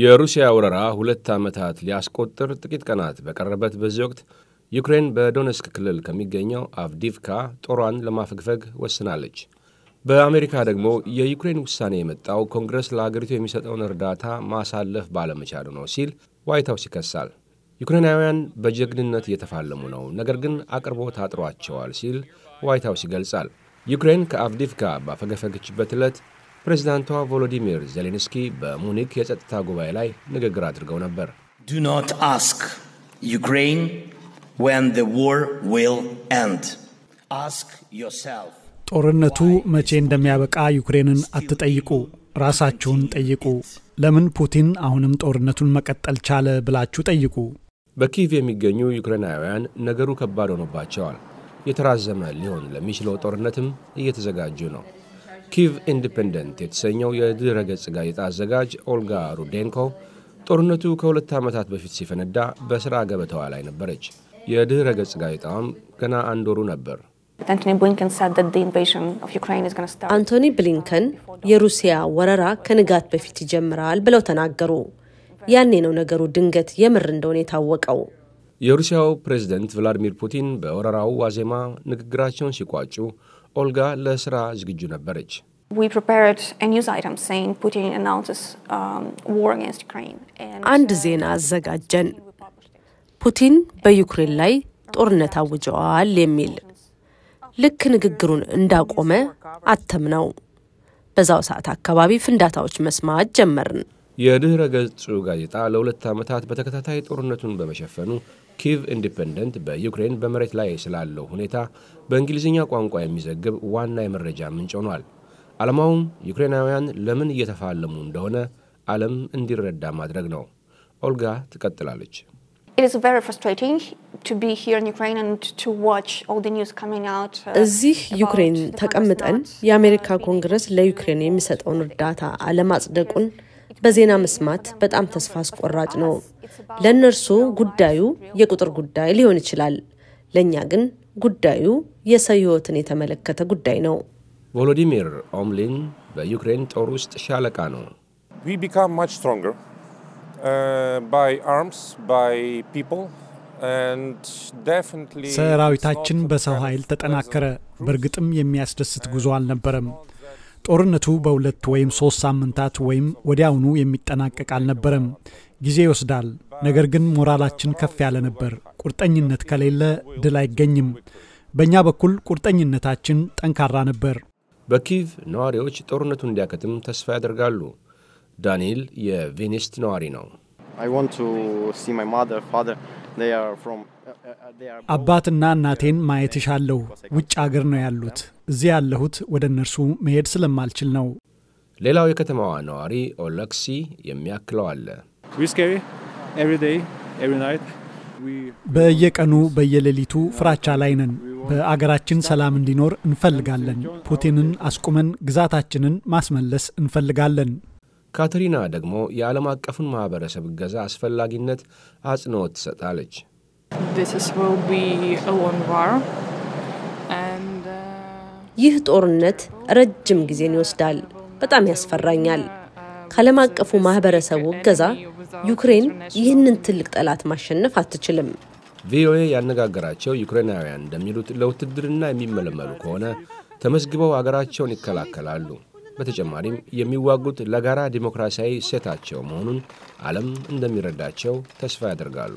የሩሲያ ወረራ ሁለት ዓመታት ሊያስቆጥር ጥቂት ቀናት በቀረበት በዚህ ወቅት ዩክሬን በዶኔስክ ክልል ከሚገኘው አቭዲቭካ ጦሯን ለማፈግፈግ ወስናለች። በአሜሪካ ደግሞ የዩክሬን ውሳኔ የመጣው ኮንግረስ ለአገሪቱ የሚሰጠውን እርዳታ ማሳለፍ ባለመቻሉ ነው ሲል ዋይት ሀውስ ይከሳል። ዩክሬናውያን በጀግንነት እየተፋለሙ ነው፣ ነገር ግን አቅርቦት አጥሯቸዋል ሲል ዋይት ሀውስ ይገልጻል። ዩክሬን ከአቭዲቭካ ባፈገፈገችበት ዕለት ፕሬዚዳንቷ ቮሎዲሚር ዜሌንስኪ በሙኒክ የጸጥታ ጉባኤ ላይ ንግግር አድርገው ነበር። ዱ ኖት አስክ ዩክሬን ወን ዘ ዋር ዊል ኤንድ አስክ ዮርሰልፍ። ጦርነቱ መቼ እንደሚያበቃ ዩክሬንን አትጠይቁ፣ ራሳችሁን ጠይቁ። ለምን ፑቲን አሁንም ጦርነቱን መቀጠል ቻለ ብላችሁ ጠይቁ። በኪቭ የሚገኙ ዩክሬናውያን ነገሩ ከባድ ሆኖባቸዋል። የተራዘመ ሊሆን ለሚችለው ጦርነትም እየተዘጋጁ ነው። ኪቭ ኢንዲፔንደንት የተሰኘው ገጽ ጋዜጣ አዘጋጅ ኦልጋ ሩዴንኮ ጦርነቱ ከሁለት ዓመታት በፊት ሲፈነዳ በሥራ ገበታዋ ላይ ነበረች። የድኅረ ገጽ ጋዜጣዋም ገና አንድ ወሩ ነበር። አንቶኒ ብሊንከን የሩሲያ ወረራ ከንጋት በፊት ይጀምራል ብለው ተናገሩ። ያኔ ነው ነገሩ ድንገት የምር እንደሆነ የታወቀው። የሩሲያው ፕሬዝደንት ቭላዲሚር ፑቲን በወረራው ዋዜማ ንግግራቸውን ሲቋጩ ኦልጋ ለስራ ዝግጁ ነበረች። um, አንድ uh, ዜና አዘጋጀን። ፑቲን በዩክሬን ላይ ጦርነት አውጀዋል የሚል ልክ ንግግሩን እንዳቆመ አተም ነው። በዛው ሰዓት አካባቢ ፍንዳታዎች መስማት ጀመርን። የድኅረ ገጹ ጋዜጣ ለሁለት ዓመታት በተከታታይ ጦርነቱን በመሸፈኑ ኪቭ ኢንዲፐንደንት በዩክሬን በመሬት ላይ ስላለው ሁኔታ በእንግሊዝኛ ቋንቋ የሚዘግብ ዋና የመረጃ ምንጭ ሆኗል። ዓላማውም ዩክሬናውያን ለምን እየተፋለሙ እንደሆነ ዓለም እንዲረዳ ማድረግ ነው። ኦልጋ ትቀጥላለች። uh, እዚህ ዩክሬን ተቀምጠን የአሜሪካ ኮንግረስ ለዩክሬን የሚሰጠውን እርዳታ አለማጽደቁን በዜና መስማት በጣም ተስፋ አስቆራጭ ነው። ለእነርሱ ጉዳዩ የቁጥር ጉዳይ ሊሆን ይችላል። ለእኛ ግን ጉዳዩ የሰው ሕይወትን የተመለከተ ጉዳይ ነው። ቮሎዲሚር ኦምሊን በዩክሬን ጦር ውስጥ ሻለቃ ነው። uh, ሰራዊታችን በሰው ኃይል ተጠናከረ። በእርግጥም የሚያስደስት ጉዞ አልነበረም። ጦርነቱ በሁለት ወይም ሶስት ሳምንታት ወይም ወዲያውኑ የሚጠናቀቅ አልነበረም። ጊዜ ይወስዳል። ነገር ግን ሞራላችን ከፍ ያለ ነበር። ቁርጠኝነት ከሌለ ድል አይገኝም። በእኛ በኩል ቁርጠኝነታችን ጠንካራ ነበር። በኪቭ ነዋሪዎች ጦርነቱን እንዲያከትም ተስፋ ያደርጋሉ። ዳንኤል የቬኔስት ነዋሪ ነው። Uh, uh, uh, አባትና እናቴን ማየት እሻለሁ። ውጭ አገር ነው ያሉት። እዚህ ያለሁት ወደ እነርሱ መሄድ ስለማልችል ነው። ሌላው የከተማዋ ነዋሪ ኦለክሲ የሚያክለው አለ። በየቀኑ በየሌሊቱ ፍራቻ ላይ ነን። በአገራችን ሰላም እንዲኖር እንፈልጋለን። ፑቲንን አስቁመን ግዛታችንን ማስመለስ እንፈልጋለን። ካተሪና ደግሞ የዓለም አቀፉን ማኅበረሰብ እገዛ አስፈላጊነት አጽንዖት ትሰጣለች። uh, ይህ ጦርነት ረጅም ጊዜን ይወስዳል። በጣም ያስፈራኛል። ከዓለም አቀፉ ማኅበረሰቡ እገዛ ዩክሬን ይህንን ትልቅ ጠላት ማሸነፍ አትችልም። ቪኦኤ ያነጋገራቸው ዩክሬናውያን እንደሚሉት ለውትድርና የሚመለመሉ ከሆነ ተመዝግበው አገራቸውን ይከላከላሉ። በተጨማሪም የሚዋጉት ለጋራ ዲሞክራሲያዊ ሴታቸው መሆኑን ዓለም እንደሚረዳቸው ተስፋ ያደርጋሉ።